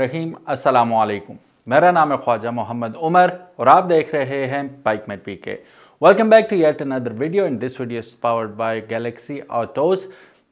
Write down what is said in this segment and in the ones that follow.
रहीम अल्लाम मेरा नाम है ख्वाजा मोहम्मद उमर और आप देख रहे हैं बाइक में P K welcome back to yet another video in this video is powered by Galaxy Autos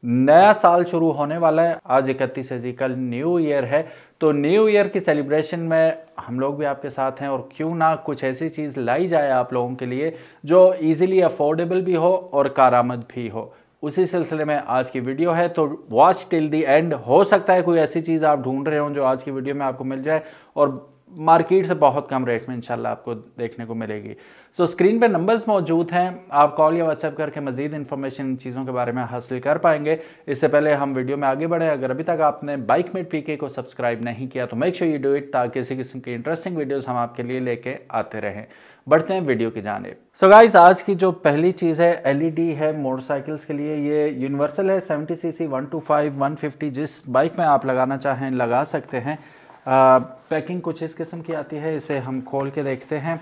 नया साल शुरू होने वाला है आज इकतीस है जी कल न्यू ईयर है तो न्यू ईयर की सेलिब्रेशन में हम लोग भी आपके साथ हैं और क्यों ना कुछ ऐसी चीज़ लाई जाए आप लोगों के लिए जो इजीली अफोर्डेबल भी हो और कारामद भी हो उसी सिलसिले में आज की वीडियो है तो वॉच टिल दी एंड हो सकता है कोई ऐसी चीज़ आप ढूंढ रहे हो जो आज की वीडियो में आपको मिल जाए और मार्केट से बहुत कम रेट में इंशाल्लाह आपको देखने को मिलेगी सो so, स्क्रीन पे नंबर्स मौजूद हैं आप कॉल या व्हाट्सएप करके मजीद इन्फॉर्मेशन इन चीज़ों के बारे में हासिल कर पाएंगे इससे पहले हम वीडियो में आगे बढ़े अगर अभी तक आपने बाइक मेट पीके को सब्सक्राइब नहीं किया तो make sure you do it ताकि किसी किस्म की इंटरेस्टिंग वीडियोज़ हम आपके लिए लेके आते रहें बढ़ते हैं वीडियो की जानेब सो गाइज गाइस आज की जो पहली चीज़ है एल e है मोटरसाइकिल्स के लिए ये यूनिवर्सल है सेवेंटी सी सी 150 जिस बाइक में आप लगाना चाहें लगा सकते हैं आ, पैकिंग कुछ इस किस्म की आती है इसे हम खोल के देखते हैं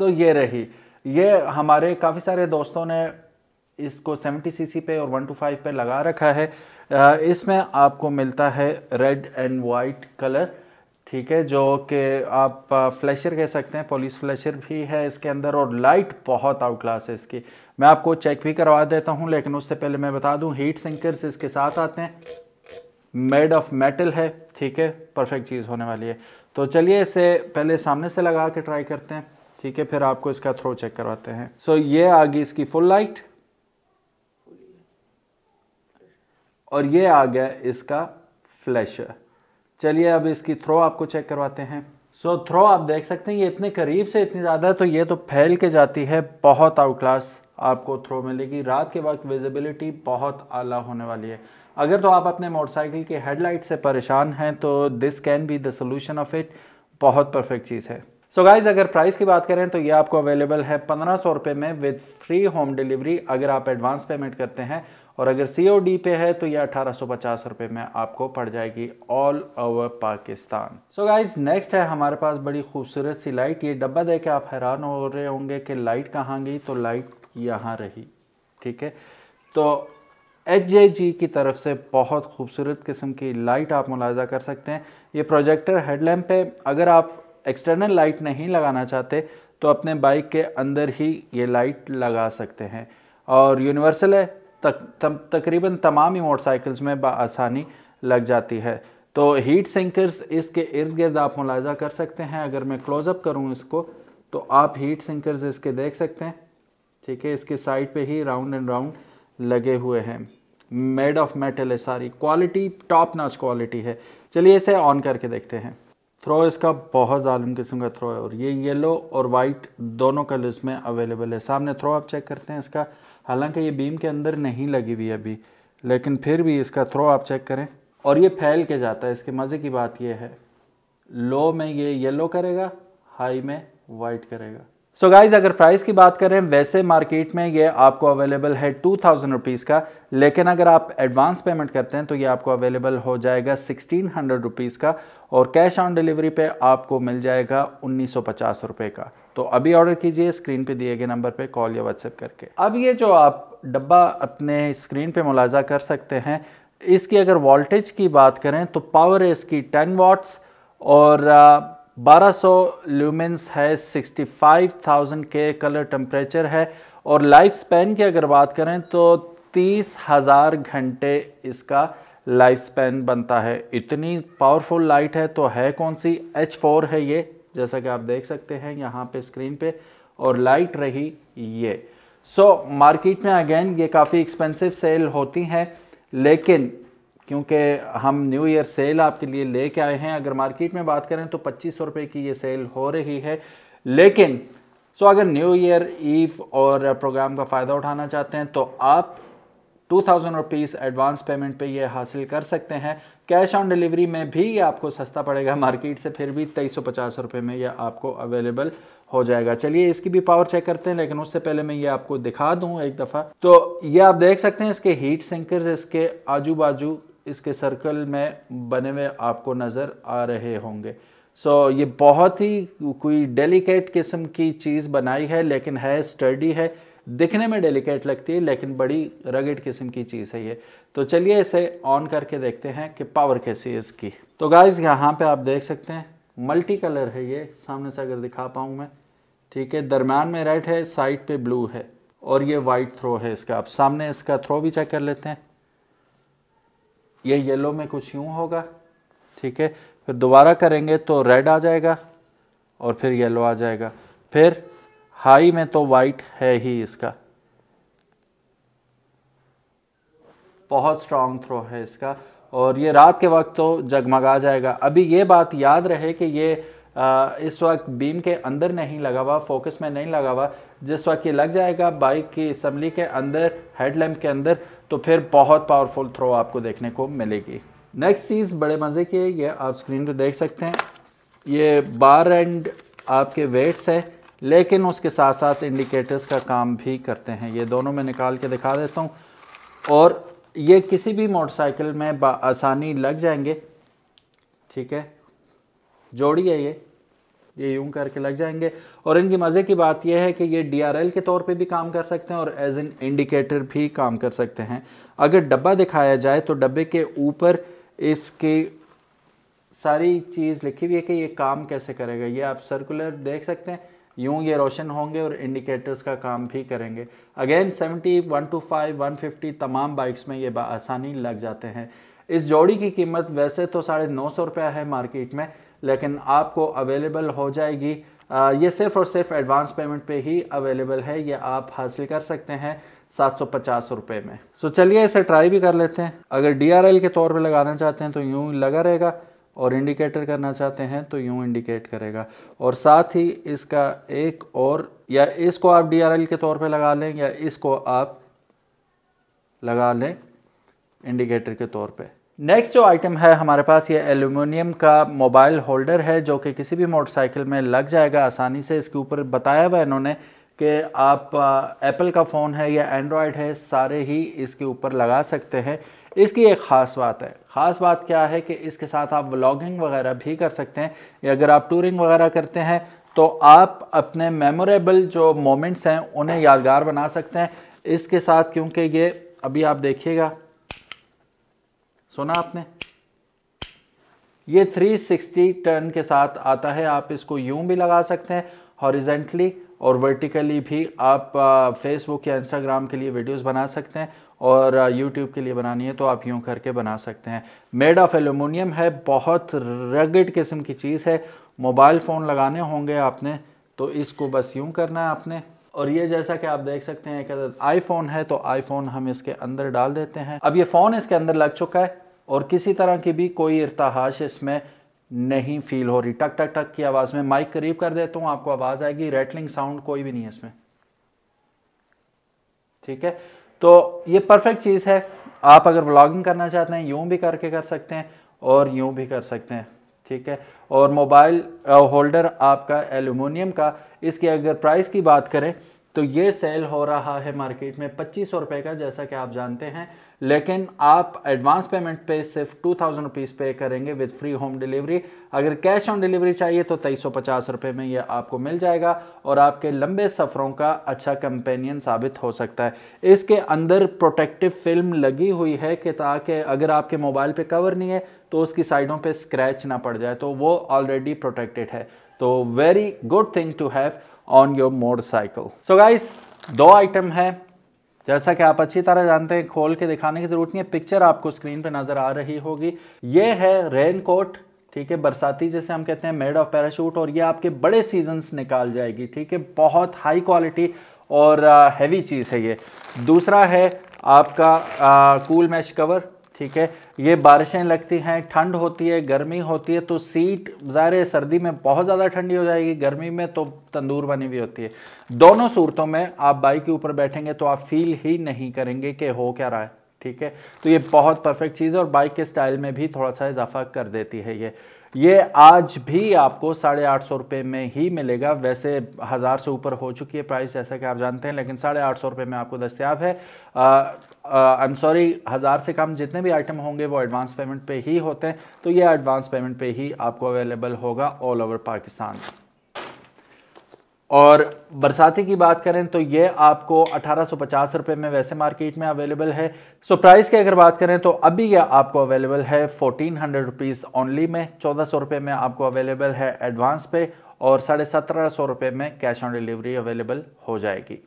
तो ये रही ये हमारे काफ़ी सारे दोस्तों ने इसको 70 सीसी पे और 125 पे लगा रखा है इसमें आपको मिलता है रेड एंड वाइट कलर ठीक है जो कि आप फ्लैशर कह सकते हैं पोलिस फ्लैशर भी है इसके अंदर और लाइट बहुत आउट क्लास है इसकी मैं आपको चेक भी करवा देता हूं लेकिन उससे पहले मैं बता दूं हीट सिंकर्स इसके साथ आते हैं मेड ऑफ मेटल है ठीक है परफेक्ट चीज़ होने वाली है तो चलिए इसे पहले सामने से लगा के ट्राई करते हैं ठीक है फिर आपको इसका थ्रो चेक करवाते हैं सो so, ये आ गई इसकी फुल लाइट और ये आ गया इसका फ्लैशर चलिए अब इसकी थ्रो आपको चेक करवाते हैं सो so, थ्रो आप देख सकते हैं ये इतने करीब से इतनी ज़्यादा तो ये तो फैल के जाती है बहुत आउट क्लास आपको थ्रो मिलेगी रात के वक्त विजिबिलिटी बहुत आला होने वाली है अगर तो आप अपने मोटरसाइकिल के हेडलाइट से परेशान हैं तो this can be the solution of it बहुत परफेक्ट चीज़ है सो so गाइज अगर प्राइस की बात करें तो ये आपको अवेलेबल है पंद्रह सौ रुपये में विद फ्री होम डिलीवरी अगर आप एडवांस पेमेंट करते हैं और अगर सी ओ डी पे है तो ये अठारह सौ पचास रुपये में आपको पड़ जाएगी all over Pakistan so guys next है हमारे पास बड़ी खूबसूरत सी लाइट ये डब्बा दे के आप हैरान हो रहे होंगे कि लाइट कहाँ गई तो लाइट यहाँ रही ठीक है तो एच जे जी की तरफ से बहुत खूबसूरत किस्म की लाइट आप मुलाजा कर सकते हैं ये प्रोजेक्टर हेडलैम्प है अगर आप एक्सटर्नल लाइट नहीं लगाना चाहते तो अपने बाइक के अंदर ही ये लाइट लगा सकते हैं और यूनिवर्सल है तक तक तकरीबन तमाम ही मोटरसाइकिल्स में आसानी लग जाती है तो हीट सिंकर्स इसके इर्द गिर्द आप मुलायजा कर सकते हैं अगर मैं क्लोजअप करूँ इसको तो आप हीट सिंकर्स इसके देख सकते हैं ठीक है इसके साइड पे ही राउंड एंड राउंड लगे हुए हैं मेड ऑफ मेटल है सारी क्वालिटी टॉप नॉच क्वालिटी है चलिए इसे ऑन करके देखते हैं थ्रो इसका बहुत ालम किस्म का थ्रो है और ये येलो और वाइट दोनों कलर्स में अवेलेबल है सामने थ्रो आप चेक करते हैं इसका हालांकि ये बीम के अंदर नहीं लगी हुई अभी लेकिन फिर भी इसका थ्रो आप चेक करें और ये फैल के जाता है इसके मज़े की बात ये है लो में ये येलो करेगा हाई में वाइट करेगा सो so गाइज अगर प्राइस की बात करें वैसे मार्केट में ये आपको अवेलेबल है टू थाउजेंड रुपीज़ का लेकिन अगर आप एडवांस पेमेंट करते हैं तो ये आपको अवेलेबल हो जाएगा सिक्सटीन हंड्रेड रुपीज़ का और कैश ऑन डिलीवरी पे आपको मिल जाएगा उन्नीस सौ पचास रुपये का तो अभी ऑर्डर कीजिए स्क्रीन पे दिए गए नंबर पे कॉल या व्हाट्सएप करके अब ये जो आप डब्बा अपने स्क्रीन पे मुलाजा कर सकते हैं इसकी अगर वोल्टेज की बात करें तो पावर है इसकी टेन वाट्स और 1200 ल्यूमेंस है 65,000 के कलर टेम्परेचर है और लाइफ स्पैन की अगर बात करें तो तीस हज़ार घंटे इसका लाइफ स्पैन बनता है इतनी पावरफुल लाइट है तो है कौन सी एच फोर है ये जैसा कि आप देख सकते हैं यहाँ पे स्क्रीन पे और लाइट रही ये सो so, मार्केट में अगेन ये काफ़ी एक्सपेंसिव सेल होती हैं लेकिन क्योंकि हम न्यू ईयर सेल आपके लिए लेके आए हैं अगर मार्केट में बात करें तो पच्चीस सौ रुपये की ये सेल हो रही है लेकिन सो अगर न्यू ईयर ईव और प्रोग्राम का फ़ायदा उठाना चाहते हैं तो आप two thousand rupees advance payment पे ये हासिल कर सकते हैं कैश ऑन डिलीवरी में भी ये आपको सस्ता पड़ेगा मार्केट से फिर भी तेईस सौ पचास रुपये में ये आपको अवेलेबल हो जाएगा चलिए इसकी भी पावर चेक करते हैं लेकिन उससे पहले मैं ये आपको दिखा दूँ एक दफ़ा तो ये आप देख सकते हैं इसके हीट सिंकर्स इसके आजू बाजू इसके सर्कल में बने हुए आपको नज़र आ रहे होंगे सो so, ये बहुत ही कोई डेलिकेट किस्म की चीज़ बनाई है लेकिन है स्टडी है दिखने में डेलिकेट लगती है लेकिन बड़ी रगेड किस्म की चीज़ है ये तो चलिए इसे ऑन करके देखते हैं कि पावर कैसी है इसकी तो गाइज यहाँ पे आप देख सकते हैं मल्टी कलर है ये सामने से अगर दिखा पाऊँ मैं ठीक है दरम्यान में रेड है साइड पे ब्लू है और ये वाइट थ्रो है इसका आप सामने इसका थ्रो भी चेक कर लेते हैं ये येलो में कुछ यूं होगा ठीक है फिर दोबारा करेंगे तो रेड आ जाएगा और फिर येलो आ जाएगा फिर हाई में तो वाइट है ही इसका बहुत स्ट्रांग थ्रो है इसका और ये रात के वक्त तो जगमगा जाएगा अभी ये बात याद रहे कि ये आ, इस वक्त बीम के अंदर नहीं लगा हुआ फोकस में नहीं लगा हुआ जिस वक्त ये लग जाएगा बाइक की असम्बली के अंदर हेडलैम्प के अंदर तो फिर बहुत पावरफुल थ्रो आपको देखने को मिलेगी नेक्स्ट चीज़ बड़े मज़े की है ये आप स्क्रीन पे देख सकते हैं ये बार एंड आपके वेट्स है लेकिन उसके साथ साथ इंडिकेटर्स का काम भी करते हैं ये दोनों में निकाल के दिखा देता हूँ और ये किसी भी मोटरसाइकिल में आसानी लग जाएंगे ठीक है जोड़ी है ये ये यूं करके लग जाएंगे और इनकी मज़े की बात यह है कि ये डी के तौर पे भी काम कर सकते हैं और एज एन इंडिकेटर भी काम कर सकते हैं अगर डब्बा दिखाया जाए तो डब्बे के ऊपर इसके सारी चीज़ लिखी हुई है कि ये काम कैसे करेगा ये आप सर्कुलर देख सकते हैं यूं ये रोशन होंगे और इंडिकेटर्स का काम भी करेंगे again one two five one fifty तमाम बाइक्स में ये आसानी लग जाते हैं इस जोड़ी की कीमत वैसे तो साढ़े नौ सौ रुपया है मार्केट में लेकिन आपको अवेलेबल हो जाएगी ये सिर्फ और सिर्फ एडवांस पेमेंट पे ही अवेलेबल है ये आप हासिल कर सकते हैं सात सौ पचास रुपये में सो so, चलिए इसे ट्राई भी कर लेते हैं अगर डी के तौर पर लगाना चाहते हैं तो यूँ लगा रहेगा और इंडिकेटर करना चाहते हैं तो यूँ इंडिकेट करेगा और साथ ही इसका एक और या इसको आप डी के तौर पर लगा लें या इसको आप लगा लें इंडिकेटर के तौर पर नेक्स्ट जो आइटम है हमारे पास ये एल्यूमिनियम का मोबाइल होल्डर है जो कि किसी भी मोटरसाइकिल में लग जाएगा आसानी से इसके ऊपर बताया हुआ इन्होंने कि आप एप्पल का फ़ोन है या एंड्रॉयड है सारे ही इसके ऊपर लगा सकते हैं इसकी एक ख़ास बात है ख़ास बात क्या है कि इसके साथ आप व्लॉगिंग वगैरह भी कर सकते हैं या अगर आप टूरिंग वगैरह करते हैं तो आप अपने मेमोरेबल जो मोमेंट्स हैं उन्हें यादगार बना सकते हैं इसके साथ क्योंकि ये अभी आप देखिएगा सुना आपने ये 360 टर्न के साथ आता है आप इसको यूं भी लगा सकते हैं हॉरिजेंटली और वर्टिकली भी आप फेसबुक या इंस्टाग्राम के लिए वीडियोस बना सकते हैं और यूट्यूब के लिए बनानी है तो आप यूं करके बना सकते हैं मेड ऑफ एल्यूमिनियम है बहुत रगड किस्म की चीज़ है मोबाइल फ़ोन लगाने होंगे आपने तो इसको बस यूं करना है आपने और ये जैसा कि आप देख सकते हैं कि आईफोन है तो आईफोन हम इसके अंदर डाल देते हैं अब ये फ़ोन इसके अंदर लग चुका है और किसी तरह की भी कोई इरताहाश इसमें नहीं फील हो रही टक टक टक की आवाज़ में माइक करीब कर देता हूं आपको आवाज़ आएगी रेटलिंग साउंड कोई भी नहीं है इसमें ठीक है तो ये परफेक्ट चीज़ है आप अगर व्लॉगिंग करना चाहते हैं यूं भी करके कर सकते हैं और यूं भी कर सकते हैं ठीक है और मोबाइल होल्डर आपका एल्यूमिनियम का इसकी अगर प्राइस की बात करें तो ये सेल हो रहा है मार्केट में पच्चीस रुपए का जैसा कि आप जानते हैं लेकिन आप एडवांस पेमेंट पे सिर्फ टू थाउजेंड रुपीज़ पे करेंगे विद फ्री होम डिलीवरी अगर कैश ऑन डिलीवरी चाहिए तो तेईस सौ पचास रुपये में ये आपको मिल जाएगा और आपके लंबे सफ़रों का अच्छा कंपेनियन साबित हो सकता है इसके अंदर प्रोटेक्टिव फिल्म लगी हुई है कि ताकि अगर आपके मोबाइल पर कवर नहीं है तो उसकी साइडों पर स्क्रैच ना पड़ जाए तो वो ऑलरेडी प्रोटेक्टेड है तो very good thing to have on your motorcycle so guys दो आइटम है जैसा कि आप अच्छी तरह जानते हैं खोल के दिखाने की ज़रूरत नहीं है पिक्चर आपको स्क्रीन पर नज़र आ रही होगी ये है रेन कोट ठीक है बरसाती जैसे हम कहते हैं मेड ऑफ पैराशूट और ये आपके बड़े सीजन्स निकाल जाएगी ठीक है बहुत हाई क्वालिटी और हैवी uh, चीज़ है ये दूसरा है आपका कूल मैश कवर ठीक है ये बारिशें लगती हैं ठंड होती है गर्मी होती है तो सीट ज़ाहिर है सर्दी में बहुत ज़्यादा ठंडी हो जाएगी गर्मी में तो तंदूर बनी हुई होती है दोनों सूरतों में आप बाइक के ऊपर बैठेंगे तो आप फील ही नहीं करेंगे कि हो क्या रहा है ठीक है तो ये बहुत परफेक्ट चीज़ है और बाइक के स्टाइल में भी थोड़ा सा इजाफा कर देती है ये ये आज भी आपको साढ़े आठ सौ रुपये में ही मिलेगा वैसे हज़ार से ऊपर हो चुकी है प्राइस जैसा कि आप जानते हैं लेकिन साढ़े आठ सौ रुपये में आपको दस्तियाब है आई एम सॉरी हज़ार से कम जितने भी आइटम होंगे वो एडवांस पेमेंट पे ही होते हैं तो ये एडवांस पेमेंट पे ही आपको अवेलेबल होगा ऑल ओवर पाकिस्तान और बरसाती की बात करें तो ये आपको 1850 रुपए में वैसे मार्केट में अवेलेबल है सो प्राइस की अगर बात करें तो अभी ये आपको अवेलेबल है 1400 हंड्रेड रुपीज़ ओनली में चौदह सौ रुपये में आपको अवेलेबल है एडवांस पे और साढ़े सत्रह सौ रुपये में कैश ऑन डिलीवरी अवेलेबल हो जाएगी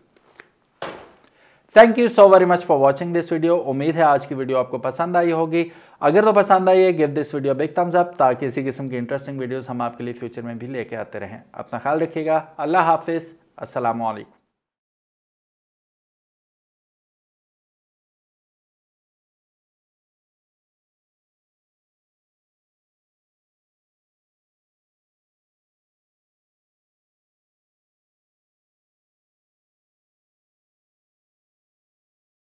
thank you so very much for watching this video उम्मीद है आज की वीडियो आपको पसंद आई होगी अगर तो पसंद आई है give this video big thumbs up ताकि इसी किस्म की इंटरेस्टिंग वीडियोस हम आपके लिए फ्यूचर में भी लेके आते रहें अपना ख्याल रखिएगा अल्लाह हाफिज़ असलम